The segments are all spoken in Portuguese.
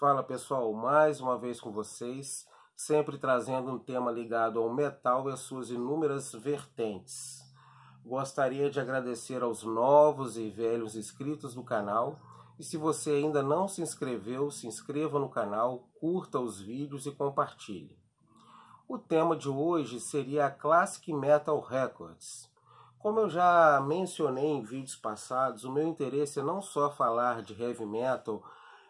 Fala pessoal, mais uma vez com vocês, sempre trazendo um tema ligado ao metal e as suas inúmeras vertentes. Gostaria de agradecer aos novos e velhos inscritos do canal. E se você ainda não se inscreveu, se inscreva no canal, curta os vídeos e compartilhe. O tema de hoje seria a Classic Metal Records. Como eu já mencionei em vídeos passados, o meu interesse é não só falar de heavy metal,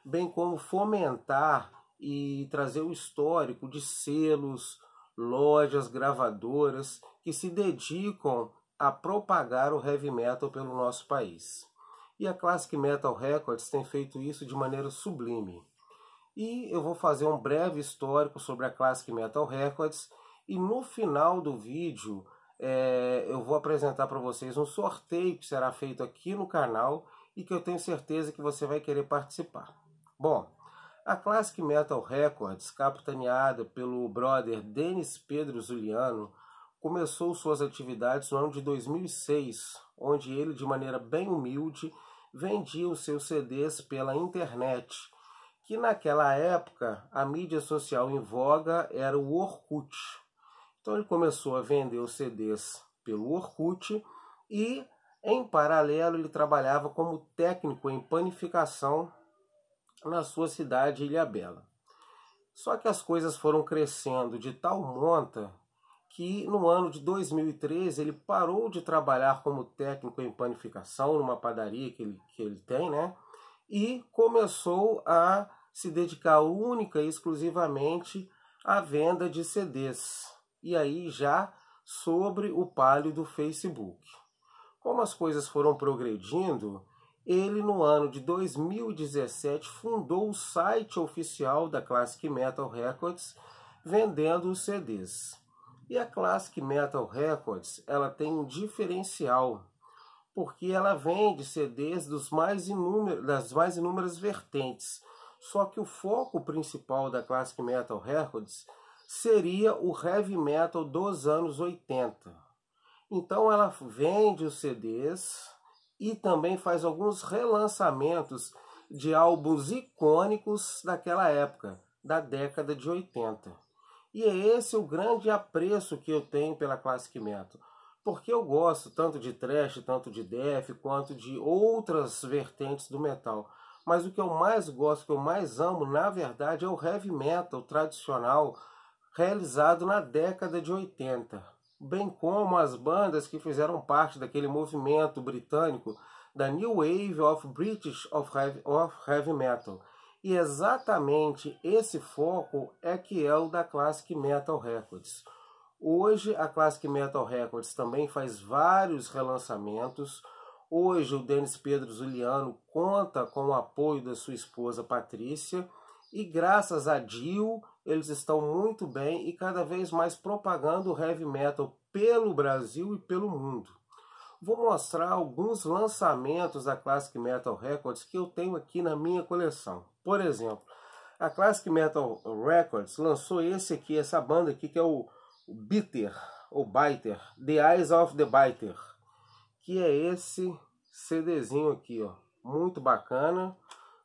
bem como fomentar e trazer o histórico de selos, lojas, gravadoras que se dedicam a propagar o heavy metal pelo nosso país. E a Classic Metal Records tem feito isso de maneira sublime. E eu vou fazer um breve histórico sobre a Classic Metal Records e no final do vídeo é, eu vou apresentar para vocês um sorteio que será feito aqui no canal e que eu tenho certeza que você vai querer participar. Bom, a Classic Metal Records, capitaneada pelo brother Denis Pedro Zuliano, começou suas atividades no ano de 2006, onde ele, de maneira bem humilde, vendia os seus CDs pela internet, que naquela época a mídia social em voga era o Orkut. Então ele começou a vender os CDs pelo Orkut e, em paralelo, ele trabalhava como técnico em panificação na sua cidade Ilhabela. Só que as coisas foram crescendo de tal monta que no ano de 2013 ele parou de trabalhar como técnico em panificação numa padaria que ele, que ele tem, né? E começou a se dedicar única e exclusivamente à venda de CDs. E aí já sobre o palio do Facebook. Como as coisas foram progredindo, ele, no ano de 2017, fundou o site oficial da Classic Metal Records, vendendo os CDs. E a Classic Metal Records, ela tem um diferencial, porque ela vende CDs dos mais inúmer, das mais inúmeras vertentes. Só que o foco principal da Classic Metal Records seria o heavy metal dos anos 80. Então ela vende os CDs e também faz alguns relançamentos de álbuns icônicos daquela época, da década de 80. E é esse o grande apreço que eu tenho pela Classic Metal, porque eu gosto tanto de thrash, tanto de death, quanto de outras vertentes do metal. Mas o que eu mais gosto, o que eu mais amo, na verdade, é o heavy metal tradicional realizado na década de 80 bem como as bandas que fizeram parte daquele movimento britânico da New Wave of British of Heavy, of heavy Metal. E exatamente esse foco é que é o da Classic Metal Records. Hoje a Classic Metal Records também faz vários relançamentos. Hoje o Denis Pedro Zuliano conta com o apoio da sua esposa Patrícia e graças a Jill eles estão muito bem e cada vez mais propagando o heavy metal pelo Brasil e pelo mundo. Vou mostrar alguns lançamentos da Classic Metal Records que eu tenho aqui na minha coleção. Por exemplo, a Classic Metal Records lançou esse aqui, essa banda aqui que é o Bitter, ou Biter, The Eyes of the Biter, que é esse CDzinho aqui, ó, muito bacana.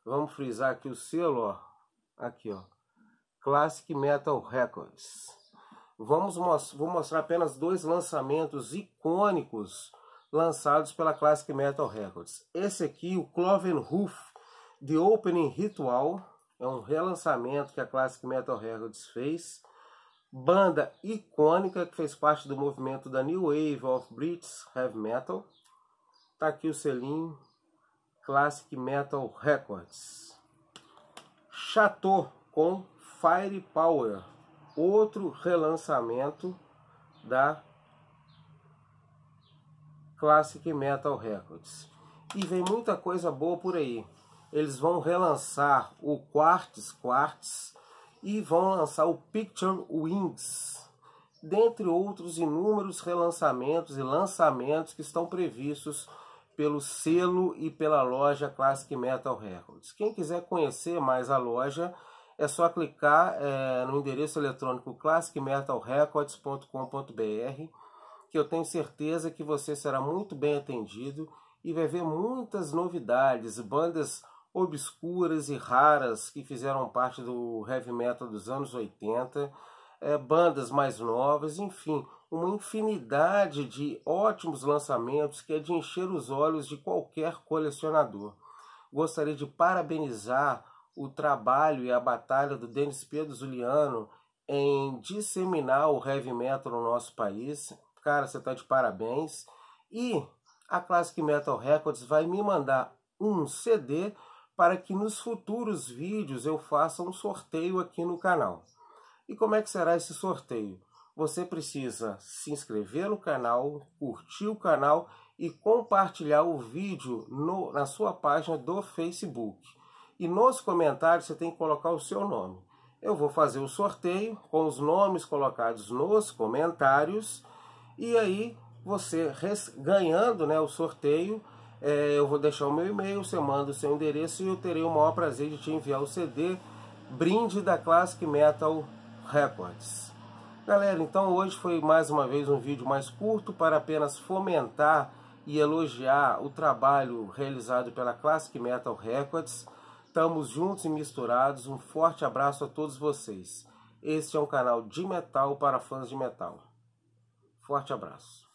Vamos frisar aqui o selo, ó, aqui, ó. Classic Metal Records. Vamos vou mostrar apenas dois lançamentos icônicos lançados pela Classic Metal Records. Esse aqui, o Cloven Hoof, The Opening Ritual, é um relançamento que a Classic Metal Records fez. Banda icônica que fez parte do movimento da New Wave of British Heavy Metal. Tá aqui o selinho Classic Metal Records. Chateau com Firepower, outro relançamento da Classic Metal Records. E vem muita coisa boa por aí. Eles vão relançar o Quartz Quartz e vão lançar o Picture Wings, dentre outros inúmeros relançamentos e lançamentos que estão previstos pelo selo e pela loja Classic Metal Records. Quem quiser conhecer mais a loja, é só clicar é, no endereço eletrônico classicmetalrecords.com.br que eu tenho certeza que você será muito bem atendido e vai ver muitas novidades, bandas obscuras e raras que fizeram parte do heavy metal dos anos 80, é, eh, bandas mais novas, enfim, uma infinidade de ótimos lançamentos que é de encher os olhos de qualquer colecionador. Gostaria de parabenizar o trabalho e a batalha do Denis Pedro Zuliano em disseminar o heavy metal no nosso país. Cara, você está de parabéns. E a Classic Metal Records vai me mandar um CD para que nos futuros vídeos eu faça um sorteio aqui no canal. E como é que será esse sorteio? Você precisa se inscrever no canal, curtir o canal e compartilhar o vídeo no, na sua página do Facebook e nos comentários você tem que colocar o seu nome. Eu vou fazer o sorteio com os nomes colocados nos comentários e aí você ganhando né, o sorteio, é, eu vou deixar o meu e-mail, você manda o seu endereço e eu terei o maior prazer de te enviar o CD brinde da Classic Metal Records. Galera, então hoje foi mais uma vez um vídeo mais curto para apenas fomentar e elogiar o trabalho realizado pela Classic Metal Records. Estamos juntos e misturados. Um forte abraço a todos vocês. Este é um canal de metal para fãs de metal. Forte abraço.